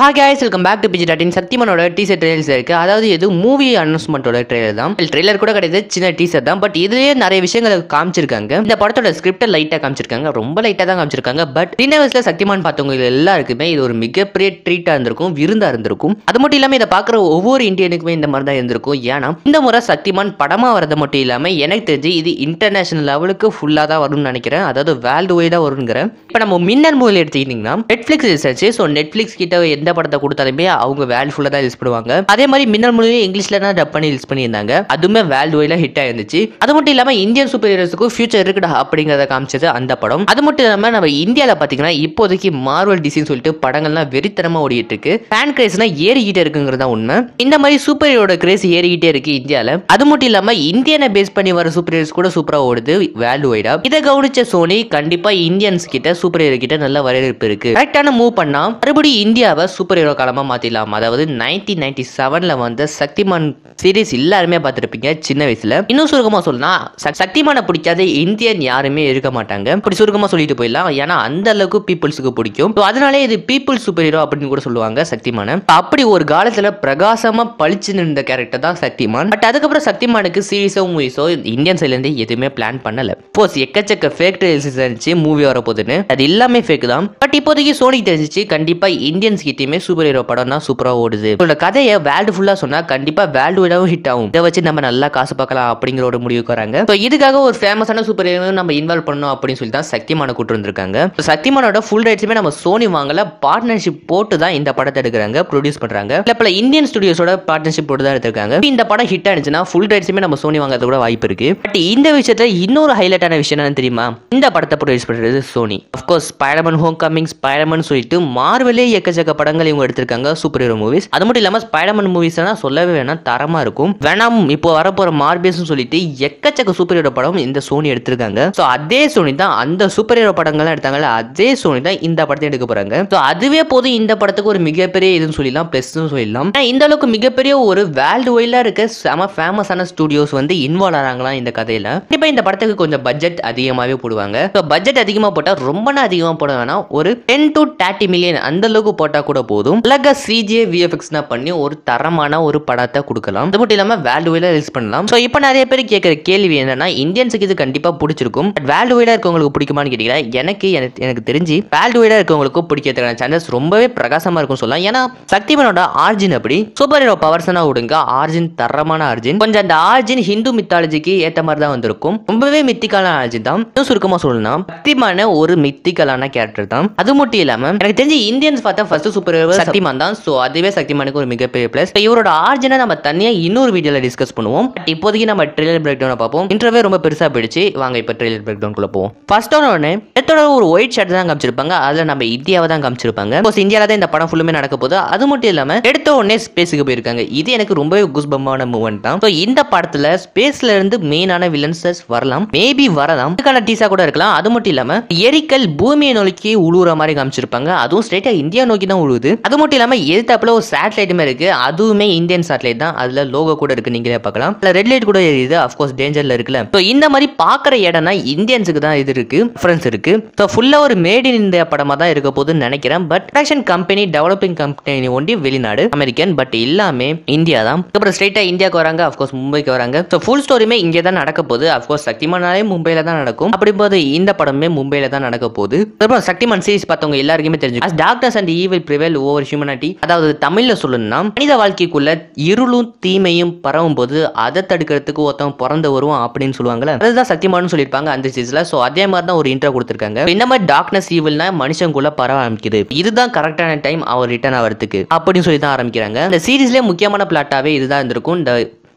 ஹா guys welcome back to பிஜி டாட்டின் சத்தியமனோட டீசர் ட்ரெயில்ஸ் இருக்கு அதாவது இது மூவி அனௌன்ஸ்மெண்ட்டோட ட்ரெயிலர் தான் ட்ரெயிலர் கூட கிடையாது சின்ன டீசர் தான் பட் இதுலேயே நிறைய விஷயங்கள் காமிச்சிருக்காங்க இந்த படத்தோட ஸ்கிரிப்டை லைட்டாக காமிச்சிருக்காங்க ரொம்ப லைட்டாக தான் காமிச்சிருக்காங்க பட் சின்ன வயசுல சத்தியமான் பார்த்தவங்க எல்லாருக்குமே இது ஒரு மிகப்பெரிய ட்ரீட்டாக இருந்திருக்கும் விருந்தாக இருந்திருக்கும் அது மட்டும் இல்லாமல் இதை பார்க்குற ஒவ்வொரு இந்தியனுக்குமே இந்த மாதிரி தான் இருந்திருக்கும் ஏன்னா இந்த முறை சத்தியமான் படமாக வரது மட்டும் இல்லாமல் எனக்கு தெரிஞ்சு இது இன்டர்நேஷனல் லெவலுக்கு ஃபுல்லாக தான் வரும்னு நினைக்கிறேன் அதாவது வேர்ல்டு வைடாக வருங்கிறேன் இப்போ நம்ம மின்னல் மூலம் எடுத்துக்கிட்டிங்கன்னா நெட்ஃப்ளிக்ஸ் ரிசர்ச் ஸோ நெட்ஃப்ளிக்ஸ் கிட்ட எந்த இந்த படத்தை கொடுத்தாலுமே அவங்க ஃபுல்லாக தான் யூஸ் பண்ணுவாங்க அதே மாதிரி மின்னல் மொழியும் இங்கிலீஷில் தான் டப் பண்ணி யூஸ் பண்ணியிருந்தாங்க அதுவுமே வேல்டு வைல ஹிட் ஆயிருந்துச்சு அது மட்டும் இல்லாமல் இந்தியன் சூப்பர் ஹீரோஸுக்கும் ஃபியூச்சர் இருக்குடா அப்படிங்கிறத காமிச்சது அந்த படம் அது மட்டும் இல்லாமல் நம்ம இந்தியாவில் பார்த்தீங்கன்னா இப்போதைக்கு மார்வல் டிசின்னு சொல்லிட்டு படங்கள்லாம் வெறித்தனமாக ஓடிட்டு இருக்கு ஃபேன் கிரேஸ்னா ஏறிக்கிட்டே இருக்குங்கிறது தான் உண்மை இந்த மாதிரி சூப்பர் ஹீரோட கிரேஸ் ஏறிக்கிட்டே இருக்கு இந்தியாவில் அது மட்டும் இல்லாமல் இந்தியனை பேஸ் பண்ணி வர சூப்பர் ஹீரோஸ் கூட சூப்பராக ஓடுது வேல்டு வைடா இதை கவனிச்ச சோனி கண்டிப்பாக இந்தியன்ஸ் கிட்ட சூப்பர் ஹீரோ கிட்ட நல்ல வரவேற்பு இருக்கு கரெக்டான மூவ் பண்ணா மறுபடியும் இந்தியாவை சூப்பர் ஹீரோ காலமாக மாற்றிடலாம் அதாவது நைன்டீன் நைன்டி செவனில் வந்த சக்திமான் சீரீஸ் எல்லாருமே பார்த்துருப்பீங்க சின்ன வயசுல இன்னும் சுருக்கமா சொல்லணும்னா சக்திமான பிடிக்காத இந்தியன் யாருமே இருக்க மாட்டாங்க இப்படி சுருக்கமாக சொல்லிட்டு போயிடலாம் ஏன்னா அந்த அளவுக்கு பீப்புள்ஸுக்கு பிடிக்கும் அதனாலே இது பீப்புள் சூப்பர் ஹீரோ அப்படின்னு கூட சொல்லுவாங்க சக்திமான அப்படி ஒரு காலத்துல பிரகாசமா பழிச்சு நின்ற கேரக்டர் தான் சக்திமான் பட் அதுக்கப்புறம் சக்திமானுக்கு சீரீஸோ மூவிஸோ இந்தியன் இருந்து எதுவுமே பிளான் பண்ணல போஸ் எக்கச்சக்க ஃபேக் ட்ரெயில்ஸ் இருந்துச்சு மூவி வர போதுன்னு அது எல்லாமே ஃபேக் தான் பட் இப்போதைக்கு சோனி தெரிஞ்சிச்சு கண்டிப்பா இந்தியன்ஸ் கிட்டயுமே சூப்பர் ஹீரோ படம் தான் சூப்பரா ஓடுது இதோட கதையை வேர்ல்டு ஃபுல்லா சொன்னா கண்டிப்பா வேர்ல்டு விடவும் ஹிட் ஆகும் இதை வச்சு நம்ம நல்லா காசு பார்க்கலாம் அப்படிங்கிற ஒரு முடிவுக்கு வராங்க இதுக்காக ஒரு ஃபேமஸான சூப்பர் ஹீரோ நம்ம இன்வால்வ் பண்ணணும் அப்படின்னு சொல்லி தான் சக்திமான கூட்டு வந்திருக்காங்க சக்திமானோட ஃபுல் ரைட்ஸுமே நம்ம சோனி வாங்கல பார்ட்னர்ஷிப் போட்டு தான் இந்த படத்தை எடுக்கிறாங்க ப்ரொடியூஸ் பண்றாங்க இல்ல பல இந்தியன் ஸ்டுடியோஸோட பார்ட்னர்ஷிப் போட்டு தான் எடுத்திருக்காங்க இந்த படம் ஹிட் ஆனிச்சுன்னா ஃபுல் ரைட்ஸுமே நம்ம சோனி வாங்கிறது கூட வாய்ப்பு இருக்கு பட் இந்த விஷயத்துல இன்னொரு ஹைலைட்டான விஷயம் என்னன்னு தெரியுமா இந்த படத்தை ப்ரொடியூஸ் பண்றது Sony of course Spiderman home coming Spiderman சொல்லிட்டு மார்வலே எக்கச்சக்க படங்கள் இவங்க எடுத்திருக்காங்க சூப்பர் ஹீரோ மூவிஸ் அது மட்டும் இல்லாம ஸ்பைடர்மன் மூவிஸ் சொல்லவே வேணாம் தரமா அதிகமா இருக்கும் வேணாம் இப்போ வரப்போகிற மார்பேஸ்னு சொல்லிட்டு எக்கச்சக்க சூப்பர் ஹீரோ படம் இந்த சோனி எடுத்திருக்காங்க ஸோ அதே சோனி தான் அந்த சூப்பர் ஹீரோ படங்கள்லாம் எடுத்தாங்கல்ல அதே சோனி தான் இந்த படத்தை எடுக்க போகிறாங்க ஸோ அதுவே போதும் இந்த படத்துக்கு ஒரு மிகப்பெரிய இதுன்னு சொல்லிடலாம் பிளஸ் சொல்லிடலாம் இந்த அளவுக்கு மிகப்பெரிய ஒரு வேர்ல்டு வைடாக இருக்க செம ஃபேமஸான ஸ்டுடியோஸ் வந்து இன்வால்வ் ஆகிறாங்களாம் இந்த கதையில் கண்டிப்பா இந்த படத்துக்கு கொஞ்சம் பட்ஜெட் அதிகமாகவே போடுவாங்க ஸோ பட்ஜெட் அதிகமாக போட்டால் ரொம்ப அதிகமாக போட வேணாம் ஒரு டென் டு தேர்ட்டி மில்லியன் அந்த அளவுக்கு போட்டால் கூட போதும் அழகா சிஜிஏ விஎஃப்எக்ஸ் பண்ணி ஒரு தரமான ஒரு படத்தை கொடுக்கலாம் அது மட்டும் இல்லாமல் வேல்டுவையில் ரிலீஸ் பண்ணலாம் ஸோ இப்போ நிறைய பேர் கேட்குற கேள்வி என்னன்னா இந்தியன்ஸுக்கு இது கண்டிப்பாக பிடிச்சிருக்கும் பட் வேல்டுவைடாக இருக்கவங்களுக்கு பிடிக்குமான்னு கேட்டீங்கன்னா எனக்கு எனக்கு தெரிஞ்சு வேல்டுவைடாக இருக்கவங்களுக்கு பிடிக்கிறதுக்கான சான்சஸ் ரொம்பவே பிரகாசமாக இருக்கும் சொல்லலாம் ஏன்னா சக்திமனோட ஆர்ஜின் அப்படி சூப்பர் ஹீரோ பவர்ஸ்னா விடுங்க ஆர்ஜின் தரமான ஆர்ஜின் கொஞ்சம் அந்த ஆர்ஜின் ஹிந்து மித்தாலஜிக்கு ஏற்ற மாதிரி தான் வந்திருக்கும் ரொம்பவே மித்திக்கலான ஆர்ஜின் தான் இன்னும் சுருக்கமாக சொல்லலாம் சக்திமான ஒரு மித்திக்கலான கேரக்டர் தான் அது மட்டும் இல்லாமல் எனக்கு தெரிஞ்சு இந்தியன்ஸ் பார்த்தா ஃபர்ஸ்ட் சூப்பர் ஹீரோ சக்திமான் தான் ஸோ அதுவே சக்திமானுக்கு ஒரு மிகப்பெரிய பிளஸ் இவரோட ஆர்ஜினை நம்ம தனியாக இன்னொரு வீடியோவில் டிஸ்கஸ் பண்ணுவோம் பட் இப்போதைக்கு நம்ம ட்ரெயிலர் பிரேக் டவுன் பார்ப்போம் இன்டர்வே ரொம்ப பெருசாக போயிடுச்சு வாங்க இப்போ ட்ரெயிலர் பிரேக் குள்ள போவோம் ஃபர்ஸ்ட் ஒன்று எத்தோட ஒரு ஒயிட் ஷர்ட் தான் காமிச்சிருப்பாங்க அதில் நம்ம இந்தியாவை தான் காமிச்சிருப்பாங்க சப்போஸ் இந்தியாவில் தான் இந்த படம் ஃபுல்லுமே நடக்க போது அது மட்டும் இல்லாமல் எடுத்த உடனே ஸ்பேஸுக்கு போயிருக்காங்க இது எனக்கு ரொம்பவே குஸ்பமான மூமெண்ட் தான் ஸோ இந்த படத்தில் ஸ்பேஸ்ல இருந்து மெயினான வில்லன்ஸஸ் வரலாம் மேபி வரலாம் இதுக்கான டீசா கூட இருக்கலாம் அது மட்டும் இல்லாமல் எரிக்கல் பூமியை நோக்கி உழுவுற மாதிரி காமிச்சிருப்பாங்க அதுவும் ஸ்ட்ரெயிட்டாக இந்தியா நோக்கி தான் உழுவுது அது மட்டும் இல்லாமல் எதிர்த்தாப்புல ஒரு சேட்டலைட்டுமே இருக்கு அதுவுமே இந்தியன் சேட்டலைட் தான் அதில் லோகோ கூட இருக்கு நீங்களே பார்க்கலாம் ரெட் லைட் கூட இது அஃப்கோர்ஸ் டேஞ்சர்ல இருக்குல்ல ஸோ இந்த மாதிரி பாக்குற இடம்னா இந்தியன்ஸுக்கு தான் இது இருக்கு ரெஃபரன்ஸ் இருக்கு ஸோ ஃபுல்லாக ஒரு மேட் இன் இந்தியா படமாக தான் இருக்க போதுன்னு நினைக்கிறேன் but production company developing company ஒண்டி வெளிநாடு அமெரிக்கன் பட் இல்லாமே இந்தியா தான் அப்புறம் ஸ்ட்ரெயிட்டா இந்தியாவுக்கு வராங்க அஃப்கோர்ஸ் மும்பைக்கு வராங்க ஸோ ஃபுல் ஸ்டோரியுமே இங்கே தான் நடக்க போகுது அஃப்கோர்ஸ் சக்திமானாலே மும்பையில தான் நடக்கும் அப்படி போது இந்த படமே மும்பையில தான் நடக்க போகுது அப்புறம் சக்திமான் சீரிஸ் பார்த்தவங்க எல்லாருக்குமே தெரிஞ்சு as doctors and evil prevail over humanity அதாவது தமிழ்ல சொல்லணும்னா மனித வாழ்க்கைக்குள்ள இருளும் தீமையும் பரவும் போது அதை தடுக்கிறதுக்கு ஒருத்தவங்க பிறந்து வரும் அப்படின்னு சொல்லுவாங்கல்ல அதுதான் சத்தியமானு சொல்லியிருப்பாங்க அந்த சீஸ்ல ஸோ அதே மாதிரி தான் ஒரு இன்டர் கொடுத்துருக்காங்க இந்த மாதிரி டார்க்னஸ் ஈவில்னா மனுஷங்குள்ள பரவ ஆரம்பிக்குது இதுதான் கரெக்டான டைம் அவர் ரிட்டர்ன் ஆகிறதுக்கு அப்படின்னு சொல்லி தான் ஆரம்பிக்கிறாங்க இந்த சீரீஸ்லேயே முக்கியமான பிளாட்டாவே இதுதான் இருந்திருக்கும் இந்த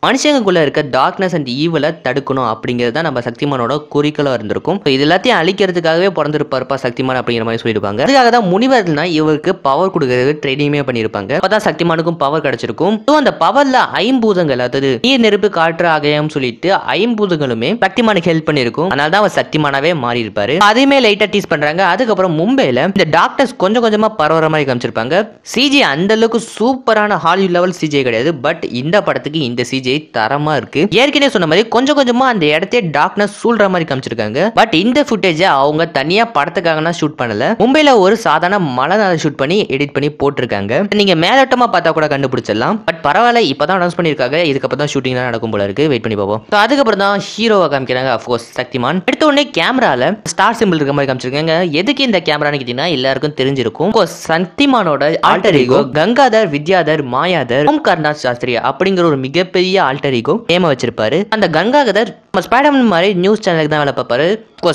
மனுஷங்களுக்குள்ள இருக்க டார்க்னஸ் அண்ட் ஈவலை தடுக்கணும் அப்படிங்கிறது தான் நம்ம சக்திமானோட குறிக்கலாக இருந்திருக்கும் இது எல்லாத்தையும் அழிக்கிறதுக்காகவே பிறந்திருப்பாருப்பா சக்திமான் அப்படிங்கிற மாதிரி சொல்லியிருப்பாங்க அதுக்காக தான் முனிவர்னா இவருக்கு பவர் கொடுக்கறது ட்ரைனிங்குமே பண்ணியிருப்பாங்க அப்பதான் சக்திமானுக்கும் பவர் கிடைச்சிருக்கும் ஸோ அந்த பவரில் ஐம்பூதங்கள் அதாவது நீர் நெருப்பு காற்று ஆகையம் சொல்லிட்டு ஐம்பூதங்களுமே சக்திமானுக்கு ஹெல்ப் பண்ணியிருக்கும் அதனால தான் அவர் சக்திமானாவே மாறி இருப்பாரு அதையுமே லைட்டாக டீஸ் பண்ணுறாங்க அதுக்கப்புறம் மும்பையில் இந்த டாக்டர்ஸ் கொஞ்சம் கொஞ்சமாக பரவுற மாதிரி காமிச்சிருப்பாங்க சிஜி அந்த அளவுக்கு சூப்பரான ஹாலிவுட் லெவல் சிஜி கிடையாது பட் இந்த படத்துக்கு இந்த சிஜி விஜய் தரமா இருக்கு ஏற்கனவே சொன்ன மாதிரி கொஞ்சம் கொஞ்சமா அந்த இடத்தையே டார்க்னஸ் சூழ்ற மாதிரி காமிச்சிருக்காங்க பட் இந்த ஃபுட்டேஜை அவங்க தனியா தான் ஷூட் பண்ணல மும்பைல ஒரு சாதாரண மழை நாள் ஷூட் பண்ணி எடிட் பண்ணி போட்டிருக்காங்க நீங்க மேலோட்டமா பார்த்தா கூட கண்டுபிடிச்சிடலாம் பட் பரவாயில்ல இப்பதான் அனௌன்ஸ் பண்ணிருக்காங்க இதுக்கப்புறம் தான் ஷூட்டிங் நடக்கும் போல இருக்கு வெயிட் பண்ணி பார்ப்போம் அதுக்கப்புறம் தான் ஹீரோவை காமிக்கிறாங்க அஃப்கோர்ஸ் சக்திமான் எடுத்த உடனே கேமரால ஸ்டார் சிம்பிள் இருக்க மாதிரி காமிச்சிருக்காங்க எதுக்கு இந்த கேமரான்னு கேட்டீங்கன்னா எல்லாருக்கும் தெரிஞ்சிருக்கும் சக்திமானோட ஆல்டர் கங்காதர் வித்யாதர் மாயாதர் ஓம் கர்நாத் சாஸ்திரி அப்படிங்கிற ஒரு மிகப்பெரிய ஈகோ நேம வச்சிருப்பாரு அந்த கங்காகதர் நம்ம ஸ்பைடர்மேன் மாதிரி நியூஸ் சேனலுக்கு தான் வேலை பார்ப்பாரு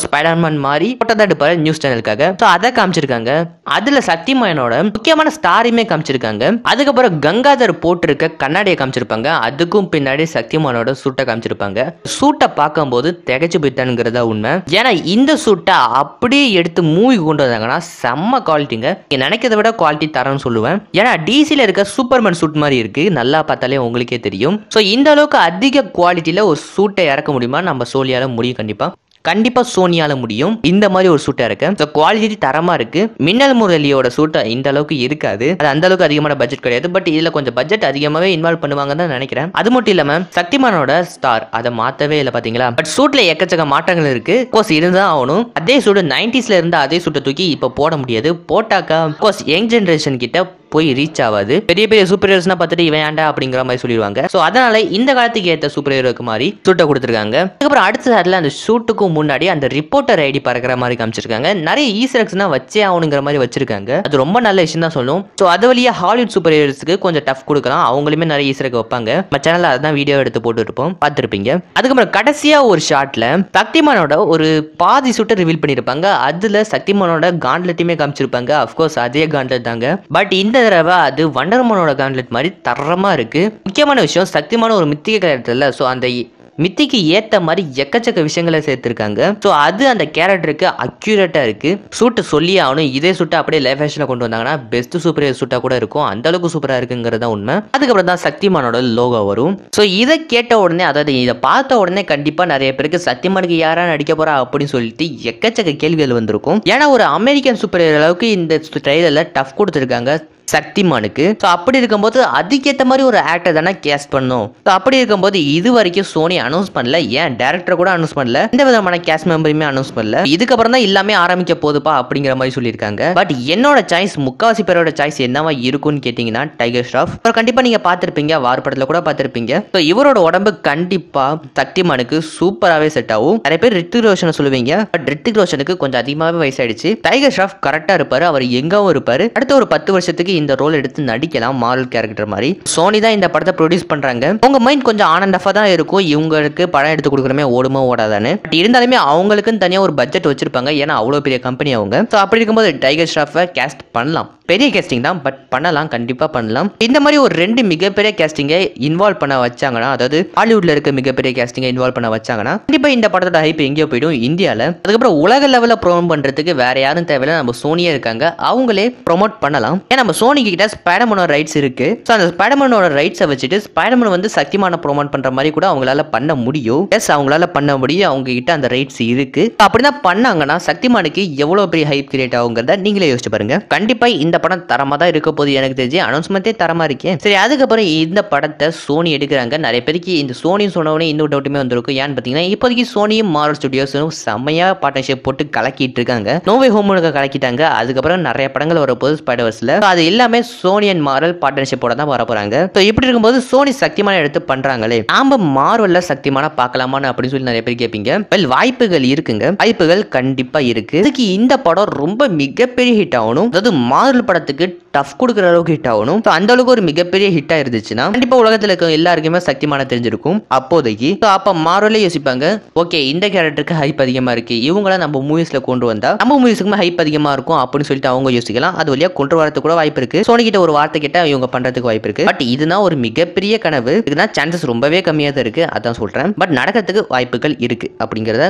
ஸ்பைடர்மேன் மாதிரி போட்டோ தான் எடுப்பாரு நியூஸ் சேனலுக்காக ஸோ அதை காமிச்சிருக்காங்க அதுல சக்திமானோட முக்கியமான ஸ்டாரையுமே காமிச்சிருக்காங்க அதுக்கப்புறம் கங்காதர் போட்டிருக்க கண்ணாடியை காமிச்சிருப்பாங்க அதுக்கும் பின்னாடி சக்திமானோட சூட்டை காமிச்சிருப்பாங்க சூட்டை பார்க்கும்போது திகச்சு போயிட்டானுங்கிறதா உண்மை ஏன்னா இந்த சூட்டை அப்படியே எடுத்து மூவி கொண்டு வந்தாங்கன்னா செம்ம குவாலிட்டிங்க நினைக்கிறத விட குவாலிட்டி தரேன்னு சொல்லுவேன் ஏன்னா டிசியில் இருக்க சூப்பர்மேன் சூட் மாதிரி இருக்கு நல்லா பார்த்தாலே உங்களுக்கே தெரியும் ஸோ இந்த அளவுக்கு அதிக குவாலிட்டியில ஒரு சூட்டை இறக்க முடியும் முடியுமா நம்ம சோனியால முடியும் கண்டிப்பாக கண்டிப்பாக சோனியால முடியும் இந்த மாதிரி ஒரு சூட்டாக இருக்கு ஸோ குவாலிட்டி தரமாக இருக்கு மின்னல் முரளியோட சூட்டை இந்த அளவுக்கு இருக்காது அது அந்த அளவுக்கு அதிகமான பட்ஜெட் கிடையாது பட் இதில் கொஞ்சம் பட்ஜெட் அதிகமாகவே இன்வால்வ் பண்ணுவாங்கன்னு தான் நினைக்கிறேன் அது மட்டும் இல்லாமல் சக்திமானோட ஸ்டார் அதை மாற்றவே இல்லை பார்த்தீங்களா பட் சூட்டில் எக்கச்சக்க மாற்றங்கள் இருக்கு கோர்ஸ் இருந்தா ஆகணும் அதே சூடு நைன்டிஸ்ல இருந்த அதே சூட்டை தூக்கி இப்போ போட முடியாது போட்டாக்கா கோஸ் யங் ஜென்ரேஷன் கிட்ட போய் ரீச் ஆகாது பெரிய பெரிய சூப்பர் ஹீரோஸ் பார்த்துட்டு இவன் ஏண்டா அப்படிங்கிற மாதிரி சொல்லிடுவாங்க ஸோ அதனால இந்த காலத்துக்கு ஏற்ற சூப்பர் ஹீரோக்கு மாதிரி சூட்டை கொடுத்துருக்காங்க அதுக்கப்புறம் அடுத்த சாரில் அந்த ஷூட்டுக்கு முன்னாடி அந்த ரிப்போர்ட்டர் ஐடி பறக்கிற மாதிரி காமிச்சிருக்காங்க நிறைய ஈஸ்டர்ஸ்னா வச்சே ஆகணுங்கிற மாதிரி வச்சிருக்காங்க அது ரொம்ப நல்ல விஷயம் தான் சொல்லும் ஸோ அது வழியா ஹாலிவுட் சூப்பர் ஹீரோஸ்க்கு கொஞ்சம் டஃப் கொடுக்கலாம் அவங்களுமே நிறைய ஈஸ்டருக்கு வைப்பாங்க நம்ம சேனலில் அதான் வீடியோ எடுத்து போட்டு இருப்போம் பார்த்துருப்பீங்க அதுக்கப்புறம் கடைசியா ஒரு ஷாட்டில் சக்திமானோட ஒரு பாதி சூட்டை ரிவீல் பண்ணியிருப்பாங்க அதுல சக்திமானோட காண்ட்லெட்டையுமே காமிச்சிருப்பாங்க அஃப்கோர்ஸ் அதே காண்ட்லெட் தாங்க பட் இந்த தடவை அது வண்டர்மனோட காண்ட்லெட் மாதிரி தரமாக இருக்குது முக்கியமான விஷயம் சக்திமான ஒரு மித்திகை கேரக்டர்ல ஸோ அந்த மித்திக்கு ஏற்ற மாதிரி எக்கச்சக்க விஷயங்களை சேர்த்துருக்காங்க ஸோ அது அந்த கேரக்டருக்கு அக்யூரேட்டாக இருக்குது சூட்டு சொல்லி ஆகணும் இதே சூட்டை அப்படியே லைஃப் ஃபேஷனில் கொண்டு வந்தாங்கன்னா பெஸ்ட் சூப்பர் சூட்டாக கூட இருக்கும் அந்த அளவுக்கு சூப்பராக இருக்குங்கிறது உண்மை அதுக்கப்புறம் தான் சக்திமானோட லோகோ வரும் ஸோ இதை கேட்ட உடனே அதாவது இதை பார்த்த உடனே கண்டிப்பாக நிறைய பேருக்கு சத்தியமானுக்கு யாரா நடிக்க போகிறா அப்படின்னு சொல்லிட்டு எக்கச்சக்க கேள்விகள் வந்திருக்கும் ஏன்னா ஒரு அமெரிக்கன் சூப்பர் அளவுக்கு இந்த ட்ரெயிலரில் டஃப் கொடுத்துருக்காங்க சக்திமானுக்கு ஸோ அப்படி இருக்கும்போது அதுக்கேற்ற மாதிரி ஒரு ஆக்டர் தானே கேஸ்ட் பண்ணும் ஸோ அப்படி இருக்கும்போது இது வரைக்கும் சோனி அனௌன்ஸ் பண்ணல ஏன் டேரக்டர் கூட அனௌன்ஸ் பண்ணல எந்த விதமான கேஸ்ட் மெம்பரையுமே அனௌன்ஸ் பண்ணல இதுக்கப்புறம் தான் எல்லாமே ஆரம்பிக்க போதுப்பா அப்படிங்கிற மாதிரி சொல்லியிருக்காங்க பட் என்னோட சாய்ஸ் முக்காவாசி பேரோட சாய்ஸ் என்னவா இருக்கும்னு கேட்டிங்கன்னா டைகர் ஷிராஃப் அப்புறம் கண்டிப்பாக நீங்கள் பார்த்துருப்பீங்க வார் படத்தில் கூட பார்த்துருப்பீங்க ஸோ இவரோட உடம்பு கண்டிப்பாக சக்திமானுக்கு சூப்பராகவே செட் ஆகும் நிறைய பேர் ரித்திக் ரோஷனை சொல்லுவீங்க பட் ரித்திக் ரோஷனுக்கு கொஞ்சம் அதிகமாகவே வயசாயிடுச்சு டைகர் ஷ்ராஃப் கரெக்டாக இருப்பார் அவர் எங்கவும் இருப்பார் அடுத்த ஒரு பத்து வருஷத்துக்கு இந்த ரோல் எடுத்து நடிக்கலாம் மாரல் கேரக்டர் மாதிரி சோனி தான் இந்த படத்தை ப்ரொடியூஸ் பண்றாங்க உங்க மைண்ட் கொஞ்சம் ஆன் தான் இருக்கும் இவங்களுக்கு படம் எடுத்து கொடுக்குறமே ஓடுமோ ஓடாதானு பட் இருந்தாலுமே அவங்களுக்குன்னு தனியாக ஒரு பட்ஜெட் வச்சிருப்பாங்க ஏன்னா அவ்வளோ பெரிய கம்பெனி அவங்க ஸோ அப்படி இருக்கும்போது டைகர் ஷ்ராஃபை கேஸ்ட் பண்ணலாம் பெரிய கேஸ்டிங் தான் பட் பண்ணலாம் கண்டிப்பா பண்ணலாம் இந்த மாதிரி ஒரு ரெண்டு மிகப்பெரிய கேஸ்டிங்கை இன்வால்வ் பண்ண வச்சாங்கன்னா அதாவது ஹாலிவுட்ல இருக்க மிகப்பெரிய கேஸ்டிங்கை இன்வால்வ் பண்ண வச்சாங்கன்னா கண்டிப்பா இந்த படத்தோட ஹைப் எங்கேயோ போயிடும் இந்தியாவில் அதுக்கப்புறம் உலக லெவலில் ப்ரொமோட் பண்றதுக்கு வேற யாரும் தேவையில்லை நம்ம சோனியா இருக்காங்க அவங்களே ப்ரொமோட் பண்ணலாம் ஏன்னா நம்ம சோனிக்கு கிட்ட ஸ்பைடமனோட ரைட்ஸ் இருக்கு ஸோ அந்த ஸ்பைடமனோட ரைட்ஸை வச்சுட்டு ஸ்பைடமன் வந்து சக்திமான ப்ரொமோட் பண்ற மாதிரி கூட அவங்களால பண்ண முடியும் எஸ் அவங்களால பண்ண முடியும் அவங்க கிட்ட அந்த ரைட்ஸ் இருக்கு அப்படிதான் பண்ணாங்கன்னா சக்திமானுக்கு எவ்வளவு பெரிய ஹைப் கிரியேட் ஆகுங்கிறத நீங்களே யோசிச்சு பாருங்க கண்டிப்பா இந்த படம் தரமா தான் இருக்க போது எனக்கு தெரிஞ்சு அனௌன்ஸ்மெண்ட்டே தரமா இருக்கேன் சரி அதுக்கப்புறம் இந்த படத்தை சோனி எடுக்கிறாங்க நிறைய பேருக்கு இந்த சோனி சொன்னவனே இந்த டவுட்டுமே வந்திருக்கும் ஏன்னு பாத்தீங்கன்னா இப்போதைக்கு சோனியும் மார்வல் ஸ்டுடியோஸும் செம்மையா பார்ட்னர்ஷிப் போட்டு கலக்கிட்டு இருக்காங்க நோவே ஹோம் கலக்கிட்டாங்க அதுக்கப்புறம் நிறைய படங்கள் வரப்போது ஸ்பைடர்ஸ்ல அது எல்லாமே சோனி அண்ட் மாரல் பார்ட்னர்ஷிப்போட தான் வர போறாங்க ஸோ இப்படி இருக்கும்போது சோனி சக்திமான எடுத்து பண்றாங்களே நாம மார்வல்ல சக்திமான பார்க்கலாமான்னு அப்படின்னு சொல்லி நிறைய பேர் கேட்பீங்க வெல் வாய்ப்புகள் இருக்குங்க வாய்ப்புகள் கண்டிப்பா இருக்கு இதுக்கு இந்த படம் ரொம்ப மிகப்பெரிய ஹிட் ஆகணும் அதாவது மார்வல் படத்துக்கு டஃப் கொடுக்குற அளவுக்கு ஹிட் ஆகணும் அந்த அளவுக்கு ஒரு மிகப்பெரிய ஹிட்டா இருந்துச்சுன்னா கண்டிப்பா உலகத்துல இருக்க எல்லாருக்குமே சக்திமான தெரிஞ்சிருக்கும் அப்போதைக்கு அப்ப மார்வலே யோசிப்பாங்க ஓகே இந்த கேரக்டருக்கு ஹைப் அதிகமா இருக்கு இவங்களாம் நம்ம மூவிஸ்ல கொண்டு வந்தா நம்ம மூவிஸ்க்குமே ஹைப் அதிகமா இருக்கும் அப்படின்னு சொல்லிட்டு அவங்க யோசிக்கலாம் அது வழியா கொண்டு வரது கூட வாய்ப்பு இருக்கு சோனி கிட்ட ஒரு வார்த்தை கிட்ட இவங்க பண்றதுக்கு வாய்ப்பு இருக்கு பட் இதுதான் ஒரு மிகப்பெரிய கனவு இதுதான் சான்சஸ் ரொம்பவே கம்மியாக தான் இருக்கு அதான் சொல்றேன் பட் நடக்கிறதுக்கு வாய்ப்புகள் இருக்கு அப்படிங்கிறத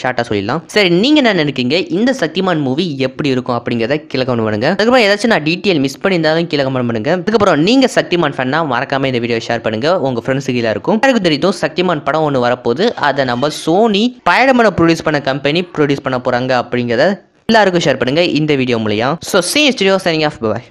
ஷார்ட்டா சொல்லிடலாம் சரி நீங்க என்ன நினைக்கீங்க இந்த சக்திமான் மூவி எப்படி இருக்கும் அப்படிங்கிறத கிழக்கம் பண்ணுங்க அதுக்கப்புறம் ஏதாச்சும் நான் டீட்டெயில் மிஸ் பண்ணியிருந்தாலும் கிழக்கம் பண்ணுங்க அதுக்கப்புறம் நீங்க சக்திமான் ஃபேனா மறக்காம இந்த வீடியோ ஷேர் பண்ணுங்க உங்க ஃப்ரெண்ட்ஸுக்கு கீழே இருக்கும் எனக்கு தெரியும் சக்திமான் படம் ஒன்று வரப்போது அதை நம்ம சோனி பயணமான ப்ரொடியூஸ் பண்ண கம்பெனி ப்ரொடியூஸ் பண்ண போறாங்க அப்படிங்கிறத எல்லாருக்கும் ஷேர் பண்ணுங்க இந்த வீடியோ மூலியம் so C studio signing off பாய்